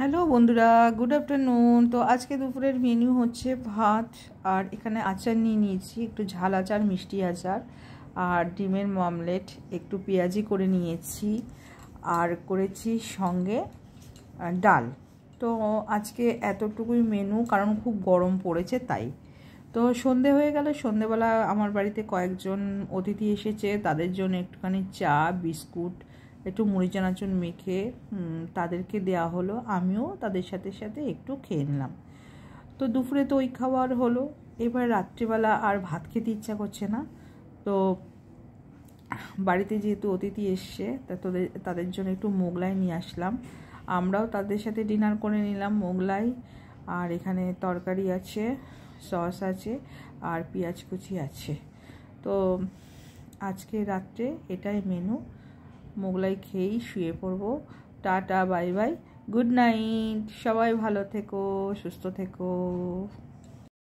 hello বন্ধুরা good afternoon তো আজকে দুপুরের মেনু হচ্ছে ভাত আর এখানে আচার নিয়ে নিয়েছি একটু ঝাল আচার মিষ্টি আচার আর ডিমের মামলেট একটু পেঁয়াজি করে নিয়েছি আর করেছি সঙ্গে ডাল তো আজকে এতটুকুই মেনু কারণ খুব গরম পড়েছে তাই তো সন্ধে হয়ে গেল সন্ধেবেলা আমার বাড়িতে কয়েকজন অতিথি এসেছে তাদের জন্য একটুখানি চা বিস্কুট একটু মুড়ি চানাচুন মেখে তাদেরকে দেয়া হলো আমিও তাদের সাথে সাথে একটু খেয়ে নিলাম তো দুপুরে তো ওই খাবার হলো এবার রাত্রিবেলা আর ভাত খেতে ইচ্ছা করছে না তো বাড়িতে যেহেতু অতিথি এসছে তা তোদের তাদের জন্য একটু মোগলাই নিয়ে আসলাম আমরাও তাদের সাথে ডিনার করে নিলাম মোগলাই আর এখানে তরকারি আছে সস আছে আর পেঁয়াজ কুচি আছে তো আজকে রাত্রে এটাই মেনু মোগলাই খেয়েই শুয়ে পড়বো tata bye bye good night সবাই ভালো থেকো সুস্থ থেকো